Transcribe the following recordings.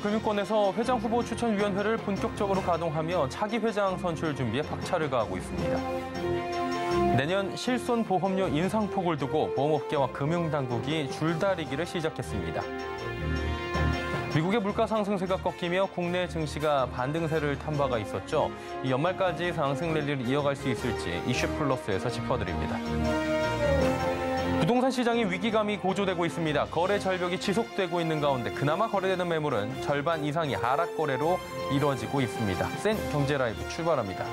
금융권에서 회장 후보 추천위원회를 본격적으로 가동하며 차기 회장 선출 준비에 박차를 가하고 있습니다. 내년 실손 보험료 인상폭을 두고 보험업계와 금융당국이 줄다리기를 시작했습니다. 미국의 물가 상승세가 꺾이며 국내 증시가 반등세를 탄 바가 있었죠. 연말까지 상승 랠리를 이어갈 수 있을지 이슈플러스에서 짚어드립니다. 부동산 시장의 위기감이 고조되고 있습니다. 거래 절벽이 지속되고 있는 가운데 그나마 거래되는 매물은 절반 이상이 하락 거래로 이루어지고 있습니다. 센 경제라이브 출발합니다.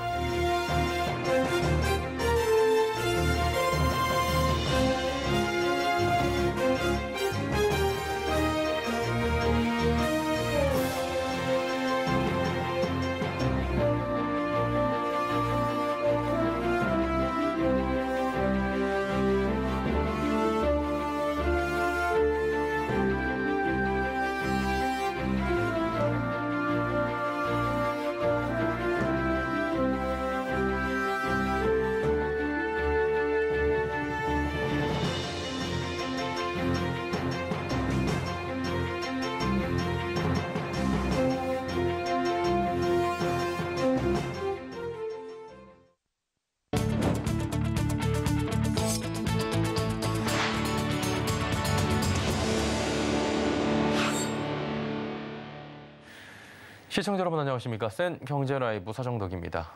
시청자 여러분 안녕하십니까. 센 경제라이브 서정덕입니다.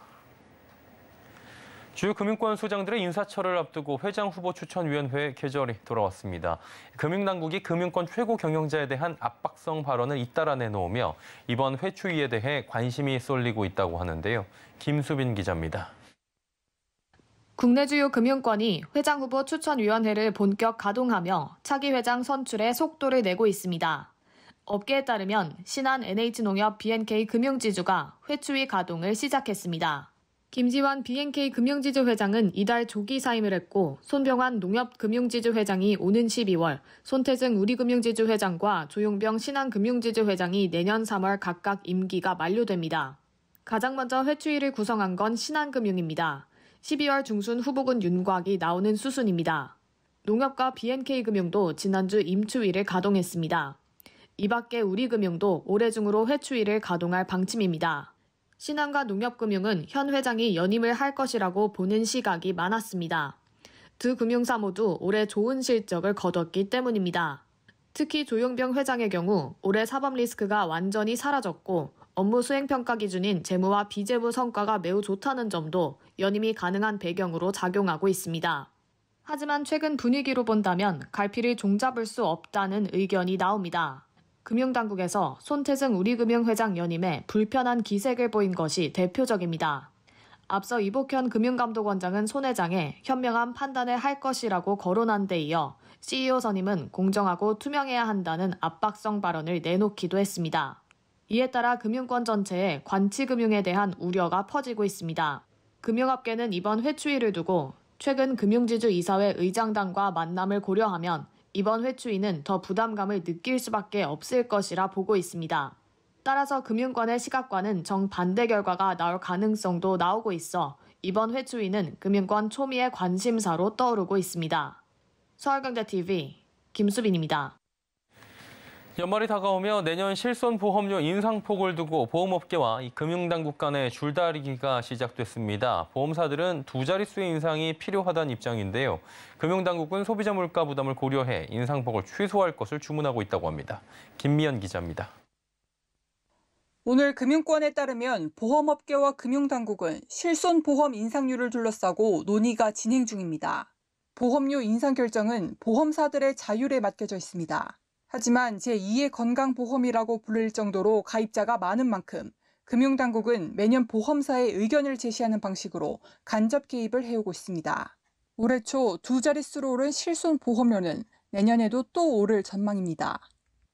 주요 금융권 소장들의 인사철을 앞두고 회장 후보 추천위원회 의 계절이 돌아왔습니다. 금융당국이 금융권 최고 경영자에 대한 압박성 발언을 잇따라 내놓으며 이번 회추위에 대해 관심이 쏠리고 있다고 하는데요. 김수빈 기자입니다. 국내 주요 금융권이 회장 후보 추천위원회를 본격 가동하며 차기 회장 선출에 속도를 내고 있습니다. 업계에 따르면 신한 NH농협 BNK 금융지주가 회추위 가동을 시작했습니다. 김지환 BNK 금융지주 회장은 이달 조기 사임을 했고 손병환 농협 금융지주 회장이 오는 12월, 손태승 우리금융지주 회장과 조용병 신한 금융지주 회장이 내년 3월 각각 임기가 만료됩니다. 가장 먼저 회추위를 구성한 건 신한금융입니다. 12월 중순 후보군 윤곽이 나오는 수순입니다. 농협과 BNK금융도 지난주 임추위를 가동했습니다. 이밖에 우리금융도 올해 중으로 회추위를 가동할 방침입니다. 신한과 농협금융은 현 회장이 연임을 할 것이라고 보는 시각이 많았습니다. 두 금융사 모두 올해 좋은 실적을 거뒀기 때문입니다. 특히 조용병 회장의 경우 올해 사법 리스크가 완전히 사라졌고 업무 수행 평가 기준인 재무와 비재무 성과가 매우 좋다는 점도 연임이 가능한 배경으로 작용하고 있습니다. 하지만 최근 분위기로 본다면 갈피를 종잡을 수 없다는 의견이 나옵니다. 금융당국에서 손태승 우리금융 회장 연임에 불편한 기색을 보인 것이 대표적입니다. 앞서 이복현 금융감독원장은 손 회장의 현명한 판단을 할 것이라고 거론한 데 이어 CEO 선임은 공정하고 투명해야 한다는 압박성 발언을 내놓기도 했습니다. 이에 따라 금융권 전체에 관치금융에 대한 우려가 퍼지고 있습니다. 금융업계는 이번 회추위를 두고 최근 금융지주 이사회 의장단과 만남을 고려하면 이번 회추위는 더 부담감을 느낄 수밖에 없을 것이라 보고 있습니다. 따라서 금융권의 시각과는 정반대 결과가 나올 가능성도 나오고 있어 이번 회추위는 금융권 초미의 관심사로 떠오르고 있습니다. 서울경제TV 김수빈입니다. 연말이 다가오며 내년 실손보험료 인상폭을 두고 보험업계와 금융당국 간의 줄다리기가 시작됐습니다. 보험사들은 두 자릿수의 인상이 필요하다는 입장인데요. 금융당국은 소비자 물가 부담을 고려해 인상폭을 최소화할 것을 주문하고 있다고 합니다. 김미연 기자입니다. 오늘 금융권에 따르면 보험업계와 금융당국은 실손보험 인상률을 둘러싸고 논의가 진행 중입니다. 보험료 인상 결정은 보험사들의 자율에 맡겨져 있습니다. 하지만 제2의 건강보험이라고 불릴 정도로 가입자가 많은 만큼 금융당국은 매년 보험사에 의견을 제시하는 방식으로 간접 개입을 해오고 있습니다. 올해 초 두 자릿수로 오른 실손 보험료는 내년에도 또 오를 전망입니다.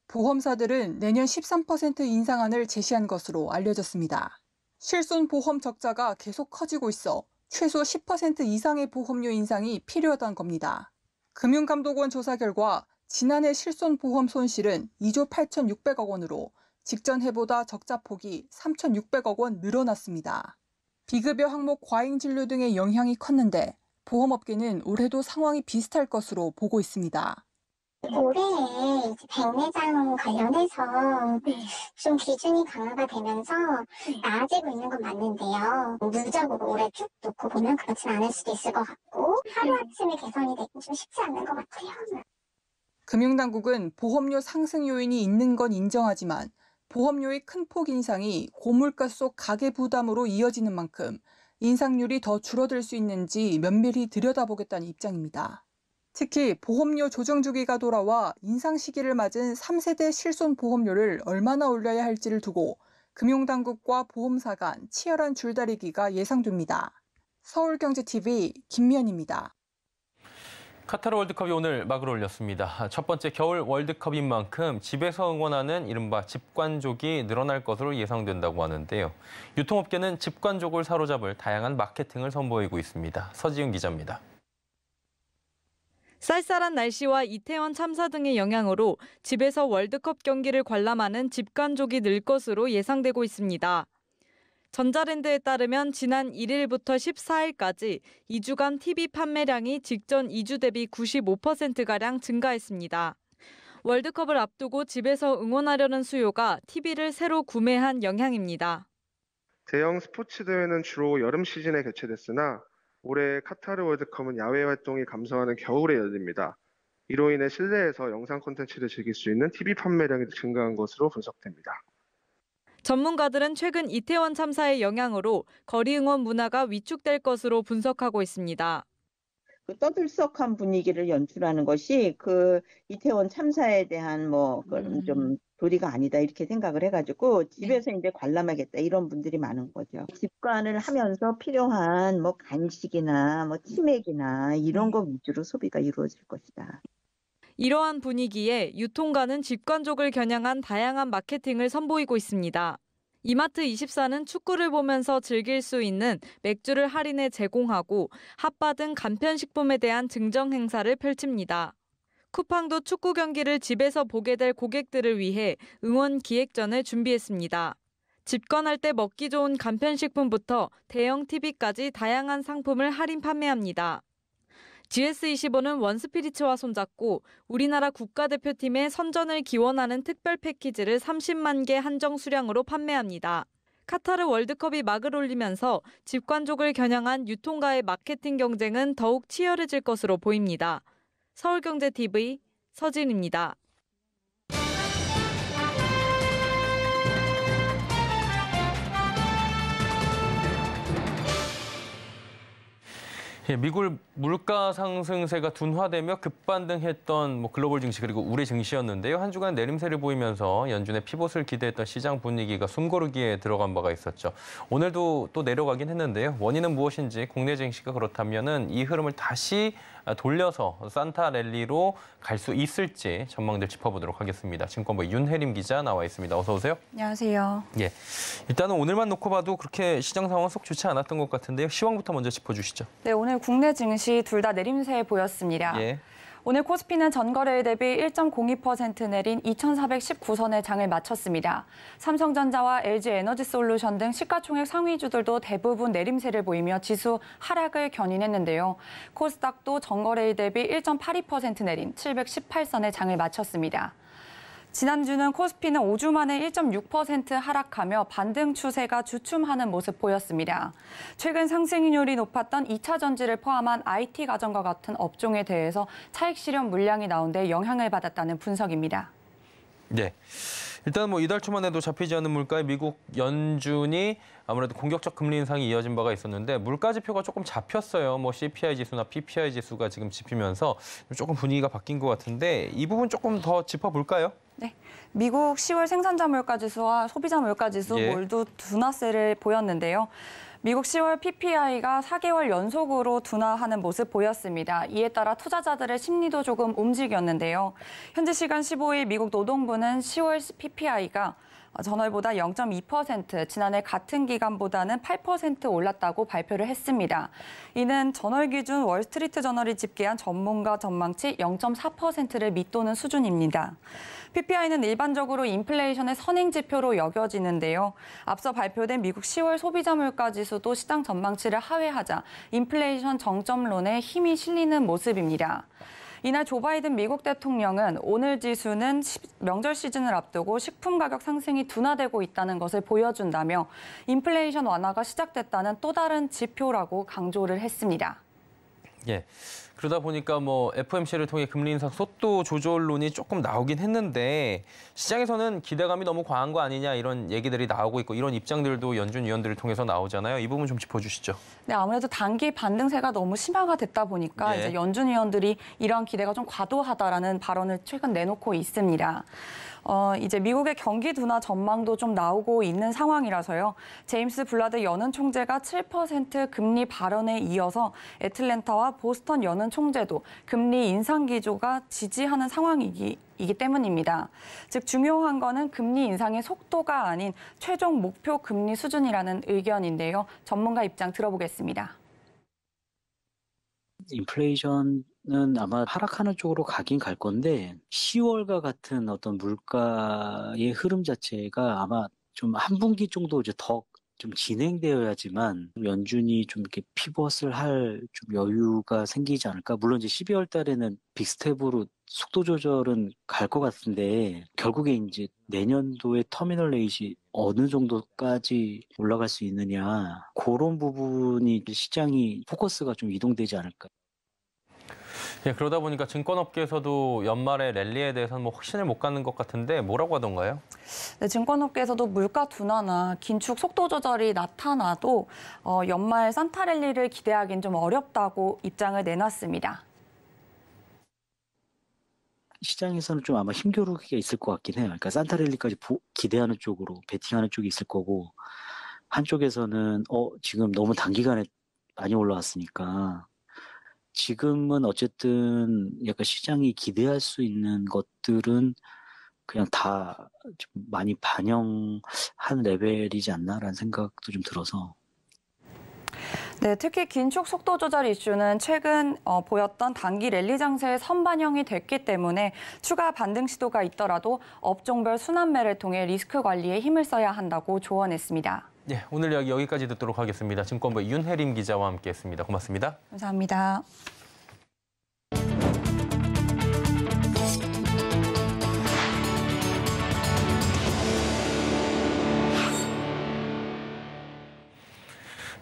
보험사들은 내년 13% 인상안을 제시한 것으로 알려졌습니다. 실손 보험 적자가 계속 커지고 있어 최소 10% 이상의 보험료 인상이 필요하다는 겁니다. 금융감독원 조사 결과 지난해 실손보험 손실은 2조 8,600억 원으로 직전 해보다 적자 폭이 3,600억 원 늘어났습니다. 비급여 항목 과잉 진료 등의 영향이 컸는데 보험업계는 올해도 상황이 비슷할 것으로 보고 있습니다. 올해에 백내장 관련해서 네. 좀 기준이 강화가 되면서 네. 나아지고 있는 건 맞는데요. 누적으로 올해 쭉 놓고 보면 그렇진 않을 수도 있을 것 같고 네. 하루아침에 개선이 되긴 좀 쉽지 않는 것 같아요. 금융당국은 보험료 상승 요인이 있는 건 인정하지만 보험료의 큰 폭 인상이 고물가 속 가계 부담으로 이어지는 만큼 인상률이 더 줄어들 수 있는지 면밀히 들여다보겠다는 입장입니다. 특히 보험료 조정 주기가 돌아와 인상 시기를 맞은 3세대 실손 보험료를 얼마나 올려야 할지를 두고 금융당국과 보험사 간 치열한 줄다리기가 예상됩니다. 서울경제TV 김미연입니다. 카타르 월드컵이 오늘 막을 올렸습니다. 첫 번째 겨울 월드컵인 만큼 집에서 응원하는 이른바 집관족이 늘어날 것으로 예상된다고 하는데요. 유통업계는 집관족을 사로잡을 다양한 마케팅을 선보이고 있습니다. 서지은 기자입니다. 쌀쌀한 날씨와 이태원 참사 등의 영향으로 집에서 월드컵 경기를 관람하는 집관족이 늘 것으로 예상되고 있습니다. 전자랜드에 따르면 지난 1일부터 14일까지 2주간 TV 판매량이 직전 2주 대비 95%가량 증가했습니다. 월드컵을 앞두고 집에서 응원하려는 수요가 TV를 새로 구매한 영향입니다. 대형 스포츠 대회는 주로 여름 시즌에 개최됐으나 올해 카타르 월드컵은 야외 활동이 감소하는 겨울에 열립니다. 이로 인해 실내에서 영상 콘텐츠를 즐길 수 있는 TV 판매량이 증가한 것으로 분석됩니다. 전문가들은 최근 이태원 참사의 영향으로 거리 응원 문화가 위축될 것으로 분석하고 있습니다. 그 떠들썩한 분위기를 연출하는 것이 그 이태원 참사에 대한 뭐 그런 음. 좀 도리가 아니다 이렇게 생각을 해가지고 네. 집에서 이제 관람하겠다 이런 분들이 많은 거죠. 집관을 하면서 필요한 뭐 간식이나 뭐 치맥이나 이런 네. 거 위주로 소비가 이루어질 것이다. 이러한 분위기에 유통가는 직관족을 겨냥한 다양한 마케팅을 선보이고 있습니다. 이마트 24는 축구를 보면서 즐길 수 있는 맥주를 할인해 제공하고 핫바 등 간편식품에 대한 증정 행사를 펼칩니다. 쿠팡도 축구 경기를 집에서 보게 될 고객들을 위해 응원 기획전을 준비했습니다. 집권할 때 먹기 좋은 간편식품부터 대형 TV까지 다양한 상품을 할인 판매합니다. GS25는 원스피리츠와 손잡고 우리나라 국가대표팀의 선전을 기원하는 특별 패키지를 30만 개 한정 수량으로 판매합니다. 카타르 월드컵이 막을 올리면서 집관족을 겨냥한 유통가의 마케팅 경쟁은 더욱 치열해질 것으로 보입니다. 서울경제TV 서진입니다. 예, 미국, 물가 상승세가 둔화되며 급반등했던 뭐 글로벌 증시 그리고 우리 증시였는데요. 한 주간 내림세를 보이면서 연준의 피봇을 기대했던 시장 분위기가 숨고르기에 들어간 바가 있었죠. 오늘도 또 내려가긴 했는데요. 원인은 무엇인지 국내 증시가 그렇다면 이 흐름을 다시 돌려서 산타 랠리로 갈 수 있을지 전망들 짚어보도록 하겠습니다. 증권부 윤혜림 기자 나와 있습니다. 어서 오세요. 안녕하세요. 예, 일단은 오늘만 놓고 봐도 그렇게 시장 상황 속 좋지 않았던 것 같은데요. 시황부터 먼저 짚어주시죠. 네, 오늘 국내 증시 증시 둘다 내림세에 보였습니다. 예. 오늘 코스피는 전거래일 대비 1.02% 내린 2,419선에 장을 마쳤습니다. 삼성전자와 LG에너지솔루션 등 시가총액 상위주들도 대부분 내림세를 보이며 지수 하락을 견인했는데요. 코스닥도 전거래일 대비 1.82% 내린 718선에 장을 마쳤습니다. 지난주는 코스피는 5주 만에 1.6% 하락하며 반등 추세가 주춤하는 모습 보였습니다. 최근 상승률이 높았던 2차 전지를 포함한 IT 가전과 같은 업종에 대해서 차익 실현 물량이 나온 데 영향을 받았다는 분석입니다. 네. 일단 뭐 이달 초만 해도 잡히지 않은 물가에 미국 연준이 아무래도 공격적 금리 인상이 이어진 바가 있었는데 물가 지표가 조금 잡혔어요. 뭐 CPI 지수나 PPI 지수가 지금 집히면서 조금 분위기가 바뀐 것 같은데 이 부분 조금 더 짚어볼까요? 네. 미국 10월 생산자 물가지수와 소비자 물가지수 예. 모두 둔화세를 보였는데요. 미국 10월 PPI가 4개월 연속으로 둔화하는 모습 보였습니다. 이에 따라 투자자들의 심리도 조금 움직였는데요. 현재 시간 15일 미국 노동부는 10월 PPI가 어, 전월보다 0.2% 지난해 같은 기간보다는 8% 올랐다고 발표를 했습니다. 이는 전월 기준 월스트리트 저널이 집계한 전문가 전망치 0.4%를 밑도는 수준입니다. PPI는 일반적으로 인플레이션의 선행 지표로 여겨지는데요. 앞서 발표된 미국 10월 소비자 물가 지수도 시장 전망치를 하회하자 인플레이션 정점론에 힘이 실리는 모습입니다. 이날 조 바이든 미국 대통령은 오늘 지수는 명절 시즌을 앞두고 식품 가격 상승이 둔화되고 있다는 것을 보여준다며 인플레이션 완화가 시작됐다는 또 다른 지표라고 강조를 했습니다. 예. 그러다 보니까 뭐 FOMC를 통해 금리 인상 속도 조절론이 조금 나오긴 했는데 시장에서는 기대감이 너무 과한 거 아니냐 이런 얘기들이 나오고 있고 이런 입장들도 연준 위원들을 통해서 나오잖아요. 이 부분 좀 짚어주시죠. 네, 아무래도 단기 반등세가 너무 심화가 됐다 보니까 예. 이제 연준 위원들이 이러한 기대가 좀 과도하다라는 발언을 최근 내놓고 있습니다. 어, 이제 미국의 경기 둔화 전망도 좀 나오고 있는 상황이라서요. 제임스 블라드 연은 총재가 7% 금리 발언에 이어서 애틀랜타와 보스턴 연은 총재도 금리 인상 기조가 지지하는 상황이기 이기 때문입니다. 즉 중요한 거는 금리 인상의 속도가 아닌 최종 목표 금리 수준이라는 의견인데요. 전문가 입장 들어보겠습니다. 인플레이션 는 아마 하락하는 쪽으로 가긴 갈 건데 10월과 같은 어떤 물가의 흐름 자체가 아마 좀 한 분기 정도 이제 더 좀 진행되어야지만 연준이 좀 이렇게 피벗을 할 좀 여유가 생기지 않을까. 물론 이제 12월 달에는 빅스텝으로 속도 조절은 갈 것 같은데 결국에 이제 내년도에 터미널 레이시 어느 정도까지 올라갈 수 있느냐 그런 부분이 시장이 포커스가 좀 이동되지 않을까. 예, 그러다 보니까 증권업계에서도 연말에 랠리에 대해서는 뭐 확신을 못 갖는 것 같은데 뭐라고 하던가요? 네, 증권업계에서도 물가 둔화나 긴축 속도 조절이 나타나도 어, 연말 산타 랠리를 기대하기는 좀 어렵다고 입장을 내놨습니다. 시장에서는 좀 아마 힘겨루기가 있을 것 같긴 해요. 그러니까 산타 랠리까지 보, 기대하는 쪽으로 베팅하는 쪽이 있을 거고 한쪽에서는 어 지금 너무 단기간에 많이 올라왔으니까 지금은 어쨌든 약간 시장이 기대할 수 있는 것들은 그냥 다 좀 많이 반영한 레벨이지 않나라는 생각도 좀 들어서 네, 특히 긴축 속도 조절 이슈는 최근 어, 보였던 단기 랠리 장세에 선반영이 됐기 때문에 추가 반등 시도가 있더라도 업종별 순환매를 통해 리스크 관리에 힘을 써야 한다고 조언했습니다. 예, 오늘 이야기 여기까지 듣도록 하겠습니다. 증권부 뭐 윤혜림 기자와 함께했습니다. 고맙습니다. 감사합니다.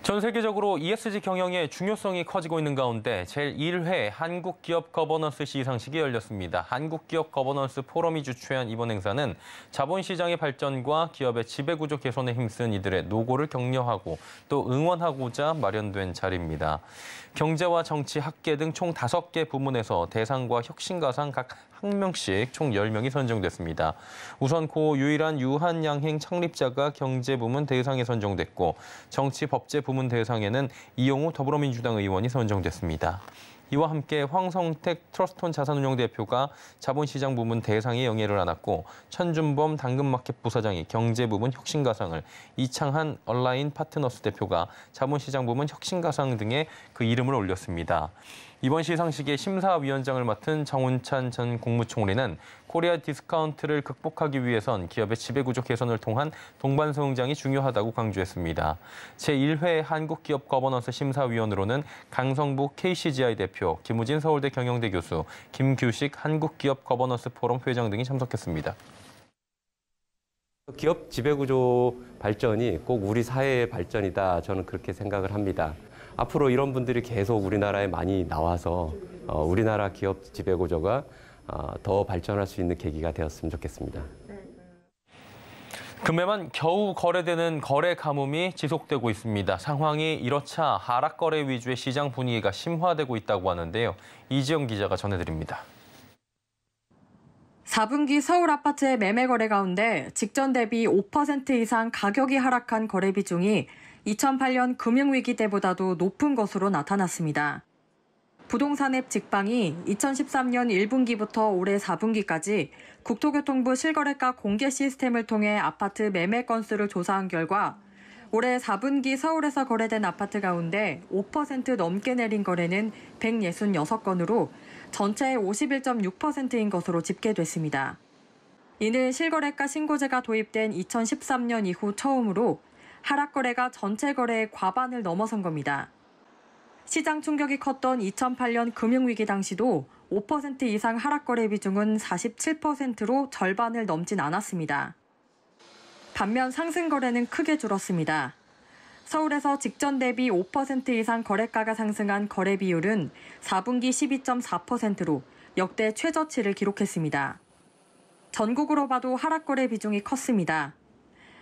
전 세계적으로 ESG 경영의 중요성이 커지고 있는 가운데 제1회 한국기업 거버넌스 시상식이 열렸습니다. 한국기업 거버넌스 포럼이 주최한 이번 행사는 자본시장의 발전과 기업의 지배구조 개선에 힘쓴 이들의 노고를 격려하고 또 응원하고자 마련된 자리입니다. 경제와 정치, 학계 등 총 5개 부문에서 대상과 혁신가상 각 1명씩 총 10명이 선정됐습니다. 우선 고 유일한 유한양행 창립자가 경제부문 대상에 선정됐고 정치법제부문 대상에는 이용우 더불어민주당 의원이 선정됐습니다. 이와 함께 황성택 트러스톤 자산운용 대표가 자본시장 부문 대상의 영예를 안았고 천준범 당근마켓 부사장이 경제 부문 혁신가상을 이창한 얼라인 파트너스 대표가 자본시장 부문 혁신가상 등의 그 이름을 올렸습니다. 이번 시상식의 심사위원장을 맡은 정운찬 전 국무총리는 코리아 디스카운트를 극복하기 위해선 기업의 지배구조 개선을 통한 동반 성장이 중요하다고 강조했습니다. 제1회 한국기업 거버넌스 심사위원으로는 강성부 KCGI 대표, 김우진 서울대 경영대 교수, 김규식 한국기업 거버넌스 포럼 회장 등이 참석했습니다. 기업 지배구조 발전이 꼭 우리 사회의 발전이다 저는 그렇게 생각을 합니다. 앞으로 이런 분들이 계속 우리나라에 많이 나와서 어, 우리나라 기업 지배구조가 어, 더 발전할 수 있는 계기가 되었으면 좋겠습니다. 금매만 겨우 거래되는 거래 가뭄이 지속되고 있습니다. 상황이 이렇자 하락 거래 위주의 시장 분위기가 심화되고 있다고 하는데요. 이지영 기자가 전해드립니다. 4분기 서울 아파트의 매매 거래 가운데 직전 대비 5% 이상 가격이 하락한 거래 비중이 2008년 금융위기 때보다도 높은 것으로 나타났습니다. 부동산앱 직방이 2013년 1분기부터 올해 4분기까지 국토교통부 실거래가 공개 시스템을 통해 아파트 매매 건수를 조사한 결과 올해 4분기 서울에서 거래된 아파트 가운데 5% 넘게 내린 거래는 166건으로 전체의 51.6%인 것으로 집계됐습니다. 이는 실거래가 신고제가 도입된 2013년 이후 처음으로 하락 거래가 전체 거래의 과반을 넘어선 겁니다. 시장 충격이 컸던 2008년 금융위기 당시도 5% 이상 하락 거래 비중은 47%로 절반을 넘진 않았습니다. 반면 상승 거래는 크게 줄었습니다. 서울에서 직전 대비 5% 이상 거래가가 상승한 거래 비율은 4분기 12.4%로 역대 최저치를 기록했습니다. 전국으로 봐도 하락 거래 비중이 컸습니다.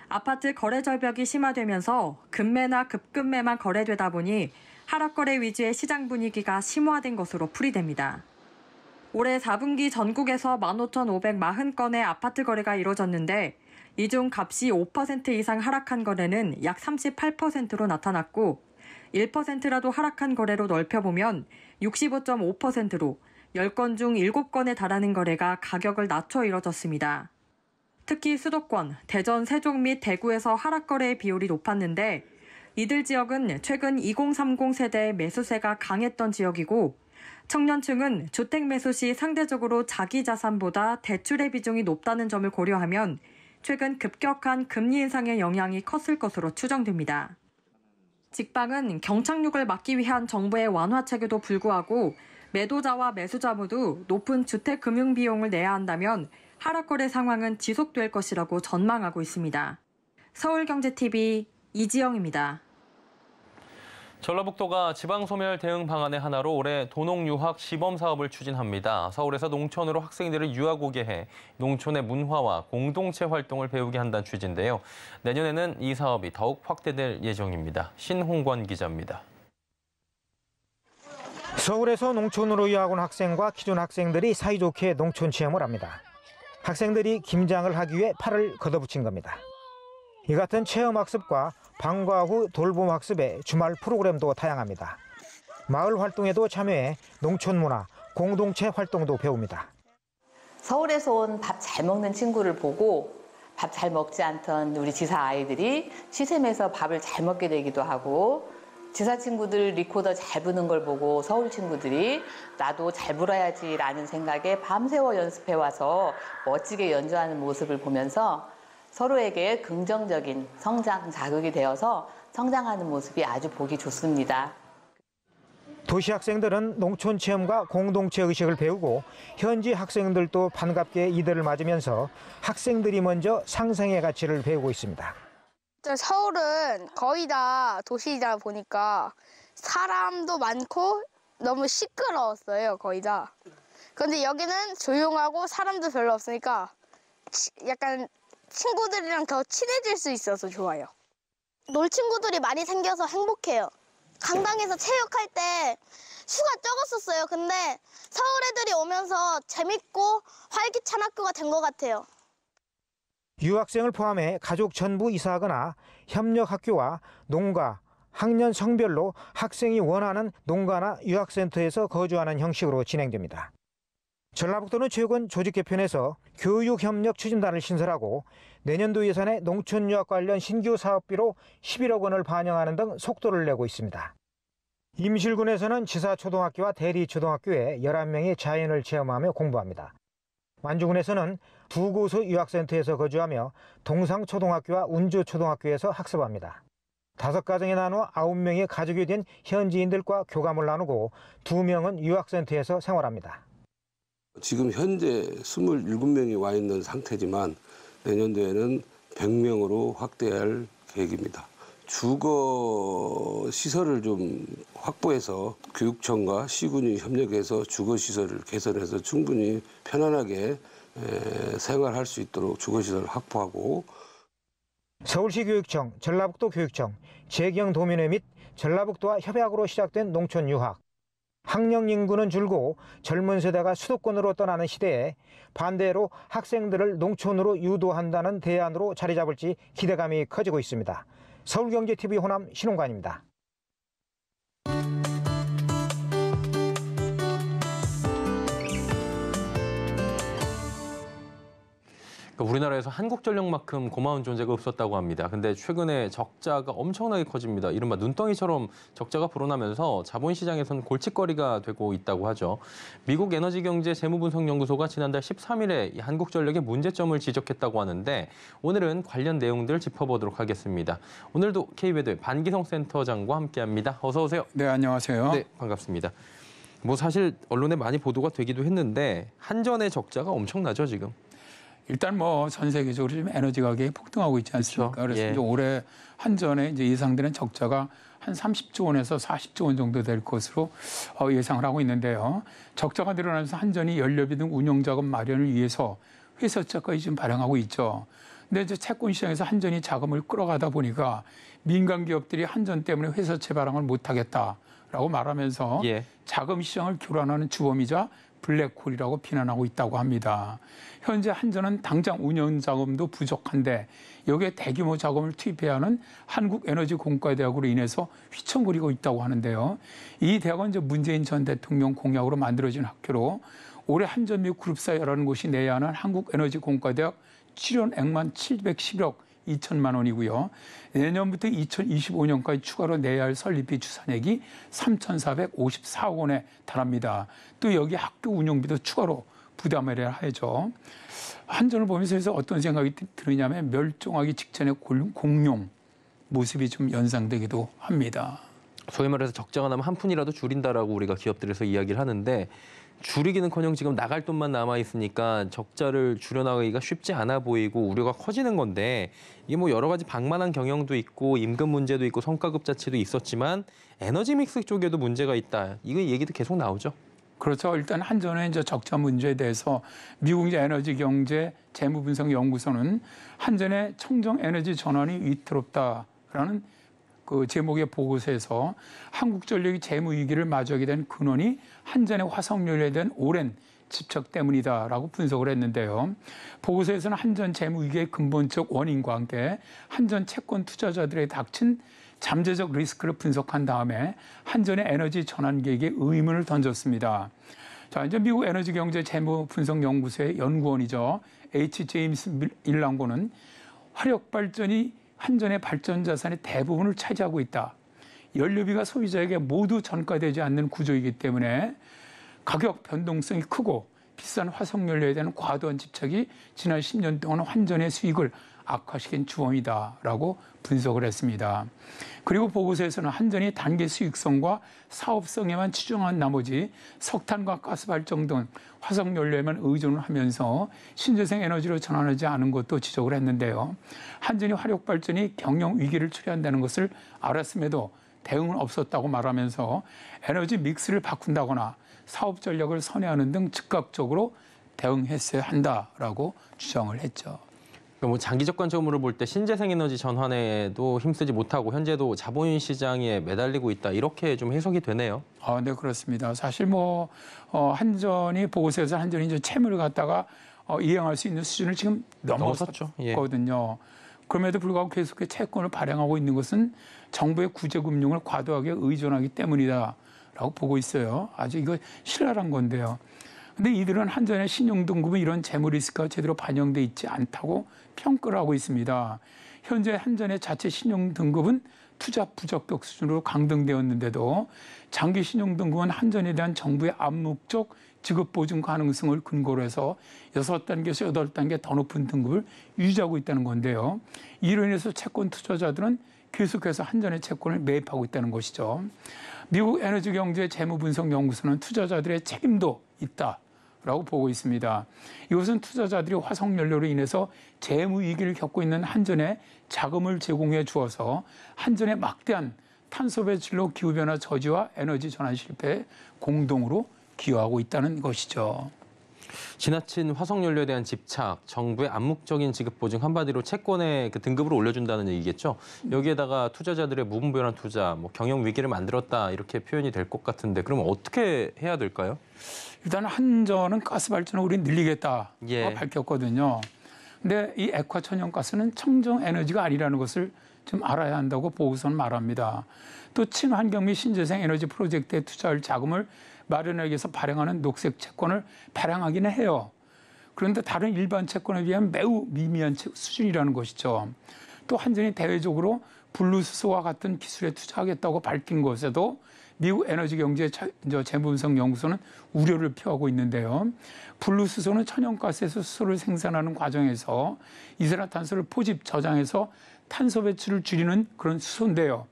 아파트 거래 절벽이 심화되면서 급매나 급급매만 거래되다 보니 하락 거래 위주의 시장 분위기가 심화된 것으로 풀이됩니다. 올해 4분기 전국에서 15,540건의 아파트 거래가 이뤄졌는데 이 중 값이 5% 이상 하락한 거래는 약 38%로 나타났고 1%라도 하락한 거래로 넓혀보면 65.5%로 10건 중 7건에 달하는 거래가 가격을 낮춰 이뤄졌습니다. 특히 수도권, 대전, 세종 및 대구에서 하락 거래의 비율이 높았는데 이들 지역은 최근 2030 세대의 매수세가 강했던 지역이고 청년층은 주택 매수 시 상대적으로 자기 자산보다 대출의 비중이 높다는 점을 고려하면 최근 급격한 금리 인상의 영향이 컸을 것으로 추정됩니다. 직방은 경착륙을 막기 위한 정부의 완화책에도 불구하고 매도자와 매수자 모두 높은 주택 금융 비용을 내야 한다면 하락거래 상황은 지속될 것이라고 전망하고 있습니다. 서울경제TV 이지영입니다. 전라북도가 지방소멸 대응 방안의 하나로 올해 도농유학 시범 사업을 추진합니다. 서울에서 농촌으로 학생들을 유학 오게 해 농촌의 문화와 공동체 활동을 배우게 한다는 취지인데요. 내년에는 이 사업이 더욱 확대될 예정입니다. 신홍권 기자입니다. 서울에서 농촌으로 유학 온 학생과 기존 학생들이 사이좋게 농촌 체험을 합니다. 학생들이 김장을 하기 위해 팔을 걷어붙인 겁니다. 이 같은 체험학습과 방과 후 돌봄학습의 주말 프로그램도 다양합니다. 마을 활동에도 참여해 농촌문화, 공동체 활동도 배웁니다. 서울에서 온 밥 잘 먹는 친구를 보고 밥 잘 먹지 않던 우리 지사 아이들이 시샘에서 밥을 잘 먹게 되기도 하고 지사 친구들 리코더 잘 부는 걸 보고 서울 친구들이 나도 잘 불어야지라는 생각에 밤새워 연습해 와서 멋지게 연주하는 모습을 보면서 서로에게 긍정적인 성장 자극이 되어서 성장하는 모습이 아주 보기 좋습니다. 도시 학생들은 농촌 체험과 공동체 의식을 배우고 현지 학생들도 반갑게 이들을 맞으면서 학생들이 먼저 상생의 가치를 배우고 있습니다. 서울은 거의 다 도시이다 보니까 사람도 많고 너무 시끄러웠어요, 거의 다. 그런데 여기는 조용하고 사람도 별로 없으니까 약간 친구들이랑 더 친해질 수 있어서 좋아요. 놀 친구들이 많이 생겨서 행복해요. 강당에서 체육할 때 수가 적었었어요. 근데 서울 애들이 오면서 재밌고 활기찬 학교가 된 것 같아요. 유학생을 포함해 가족 전부 이사하거나 협력 학교와 농가, 학년 성별로 학생이 원하는 농가나 유학센터에서 거주하는 형식으로 진행됩니다. 전라북도는 최근 조직 개편에서 교육협력 추진단을 신설하고 내년도 예산에 농촌유학 관련 신규 사업비로 11억 원을 반영하는 등 속도를 내고 있습니다. 임실군에서는 지사초등학교와 대리초등학교에 11명이 자연을 체험하며 공부합니다. 완주군에서는 두고수 유학센터에서 거주하며 동상초등학교와 운주초등학교에서 학습합니다. 다섯 가정에 나누어 아홉 명의 가족이 된 현지인들과 교감을 나누고 두 명은 유학센터에서 생활합니다. 지금 현재 27명이 와 있는 상태지만 내년도에는 100명으로 확대할 계획입니다. 주거 시설을 좀 확보해서 교육청과 시군이 협력해서 주거 시설을 개선해서 충분히 편안하게 생활할 수 있도록 주거 시설을 확보하고 서울시 교육청, 전라북도 교육청, 재경도민회 및 전라북도와 협약으로 시작된 농촌 유학 학령 인구는 줄고 젊은 세대가 수도권으로 떠나는 시대에 반대로 학생들을 농촌으로 유도한다는 대안으로 자리 잡을지 기대감이 커지고 있습니다. 서울경제TV 호남 신홍관입니다. 그러니까 우리나라에서 한국전력만큼 고마운 존재가 없었다고 합니다. 근데 최근에 적자가 엄청나게 커집니다. 이른바 눈덩이처럼 적자가 불어나면서 자본시장에서는 골칫거리가 되고 있다고 하죠. 미국 에너지경제 재무분석연구소가 지난달 13일에 한국전력의 문제점을 지적했다고 하는데 오늘은 관련 내용들 짚어보도록 하겠습니다. 오늘도 KB의 반기성 센터장과 함께합니다. 어서 오세요. 네, 안녕하세요. 네, 반갑습니다. 뭐 사실 언론에 많이 보도가 되기도 했는데 한전의 적자가 엄청나죠 지금. 일단 뭐 전 세계적으로 지금 에너지 가격이 폭등하고 있지 않습니까? 그렇죠. 그래서 예. 이제 올해 한전에 이제 예상되는 적자가 한 30조 원에서 40조 원 정도 될 것으로 어, 예상을 하고 있는데요. 적자가 늘어나면서 한전이 연료비 등 운영 자금 마련을 위해서 회사채까지 지금 발행하고 있죠. 근데 이제 채권 시장에서 한전이 자금을 끌어가다 보니까 민간 기업들이 한전 때문에 회사채 발행을 못 하겠다라고 말하면서 예. 자금 시장을 교란하는 주범이자 블랙홀이라고 비난하고 있다고 합니다. 현재 한전은 당장 운영 자금도 부족한데 여기에 대규모 자금을 투입해야 하는 한국에너지공과대학으로 인해서 휘청거리고 있다고 하는데요. 이 대학은 이 문재인 전 대통령 공약으로 만들어진 학교로 올해 한전 및 그룹사 1는곳이 내야 하는 한국에너지공과대학 출연액만 711억 2천만 원이고요. 내년부터 2025년까지 추가로 내야 할 설립비 추산액이 3,454억 원에 달합니다. 또 여기 학교 운영비도 추가로 부담 해야죠. 하 한전을 보면서 해서 어떤 생각이 드느냐면 멸종하기 직전의 공룡 모습이 좀 연상되기도 합니다. 소위 말해서 적자가 나면 한 푼이라도 줄인다라고 우리가 기업들에서 이야기를 하는데 줄이기는커녕 지금 나갈 돈만 남아 있으니까 적자를 줄여나가기가 쉽지 않아 보이고 우려가 커지는 건데 이게 뭐 여러 가지 방만한 경영도 있고 임금 문제도 있고 성과급 자체도 있었지만 에너지 믹스 쪽에도 문제가 있다. 이거 얘기도 계속 나오죠. 그렇죠. 일단 한전의 이제 적자 문제에 대해서 미국 이제 에너지 경제 재무분석 연구소는 한전의 청정 에너지 전환이 위태롭다라는 그 제목의 보고서에서 한국전력이 재무 위기를 마주하게 된 근원이 한전의 화석연료에 대한 오랜 집착 때문이다라고 분석을 했는데요. 보고서에서는 한전 재무 위기의 근본적 원인과 함께 한전 채권 투자자들의 닥친 잠재적 리스크를 분석한 다음에 한전의 에너지 전환 계획에 의문을 던졌습니다. 자, 이제 미국 에너지 경제 재무 분석 연구소의 연구원이죠. H 제임스 밀랑고는 화력 발전이 한전의 발전 자산의 대부분을 차지하고 있다. 연료비가 소비자에게 모두 전가되지 않는 구조이기 때문에 가격 변동성이 크고 비싼 화석연료에 대한 과도한 집착이 지난 10년 동안 환전의 수익을 악화시킨 주범이다라고 분석을 했습니다. 그리고 보고서에서는 한전이 단계 수익성과 사업성에만 치중한 나머지 석탄과 가스 발전 등 화석 연료에만 의존을 하면서 신재생 에너지로 전환하지 않은 것도 지적을 했는데요. 한전이 화력 발전이 경영 위기를 초래한다는 것을 알았음에도 대응은 없었다고 말하면서 에너지 믹스를 바꾼다거나 사업 전략을 선회하는 등 즉각적으로 대응했어야 한다라고 주장을 했죠. 그러니까 뭐 장기적 관점으로 볼 때 신재생 에너지 전환에도 힘쓰지 못하고 현재도 자본 시장에 매달리고 있다 이렇게 좀 해석이 되네요. 아, 네 그렇습니다. 사실 뭐 어, 한전이 보고서에서 한전이 이제 채무를 갖다가 어, 이행할 수 있는 수준을 지금 넘었었거든요. 예. 그럼에도 불구하고 계속해 채권을 발행하고 있는 것은 정부의 구제금융을 과도하게 의존하기 때문이다라고 보고 있어요. 아주 이거 신랄한 건데요. 근데 이들은 한전의 신용등급은 이런 재무 리스크가 제대로 반영돼 있지 않다고 평가를 하고 있습니다. 현재 한전의 자체 신용등급은 투자 부적격 수준으로 강등되었는데도 장기 신용등급은 한전에 대한 정부의 암묵적 지급 보증 가능성을 근거로 해서 6단계에서 8단계 더 높은 등급을 유지하고 있다는 건데요. 이로 인해서 채권 투자자들은 계속해서 한전의 채권을 매입하고 있다는 것이죠. 미국 에너지경제 재무분석연구소는 투자자들의 책임도 있다. 라고 보고 있습니다. 이것은 투자자들이 화석연료로 인해서 재무위기를 겪고 있는 한전에 자금을 제공해 주어서 한전의 막대한 탄소 배출로 기후변화 저지와 에너지 전환 실패에 공동으로 기여하고 있다는 것이죠. 지나친 화석 연료에 대한 집착, 정부의 암묵적인 지급 보증 한마디로 채권의 그 등급을 올려준다는 얘기겠죠. 여기에다가 투자자들의 무분별한 투자, 뭐 경영 위기를 만들었다 이렇게 표현이 될 것 같은데 그럼 어떻게 해야 될까요? 일단 한전은 가스 발전을 우리 늘리겠다 예. 밝혔거든요. 근데 이 액화천연가스는 청정 에너지가 아니라는 것을 좀 알아야 한다고 보고서는 말합니다. 또 친환경 및 신재생 에너지 프로젝트에 투자할 자금을 마련액해서 발행하는 녹색 채권을 발행하기는 해요. 그런데 다른 일반 채권에 비하면 매우 미미한 수준이라는 것이죠. 또 한전이 대외적으로 블루스와 소 같은 기술에 투자하겠다고 밝힌 것에도 미국 에너지경제재무분석연구소는 우려를 표하고 있는데요. 블루스소는 천연가스에서 수소를 생산하는 과정에서 이산화탄소를 포집 저장해서 탄소 배출을 줄이는 그런 수소인데요.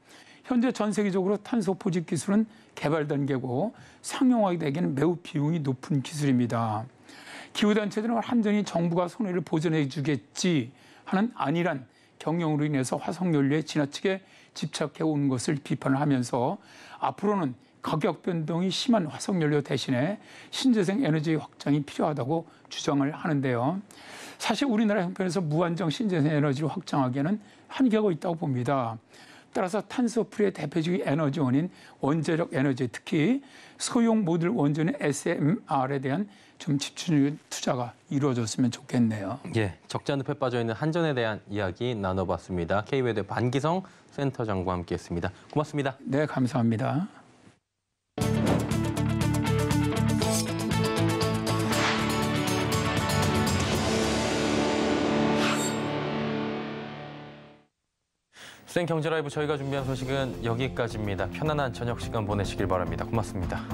현재 전 세계적으로 탄소 포집 기술은 개발 단계고 상용화되기에는 매우 비용이 높은 기술입니다. 기후단체들은 완전히 정부가 손해를 보전해 주겠지 하는 안일한 경영으로 인해서 화석연료에 지나치게 집착해 온 것을 비판을 하면서 앞으로는 가격 변동이 심한 화석연료 대신에 신재생 에너지 확장이 필요하다고 주장을 하는데요. 사실 우리나라 형편에서 무한정 신재생 에너지를 확장하기에는 한계가 있다고 봅니다. 따라서 탄소풀의 대표적인 에너지원인 원자력 에너지 특히 소형 모듈 원전인 SMR에 대한 좀 집중적인 투자가 이루어졌으면 좋겠네요. 예, 적지 않은 에 빠져 있는 한전에 대한 이야기 나눠봤습니다. K웨드 반기성 센터장과 함께했습니다. 고맙습니다. 네, 감사합니다. 생 경제 라이브 저희가 준비한 소식은 여기까지입니다. 편안한 저녁 시간 보내시길 바랍니다. 고맙습니다.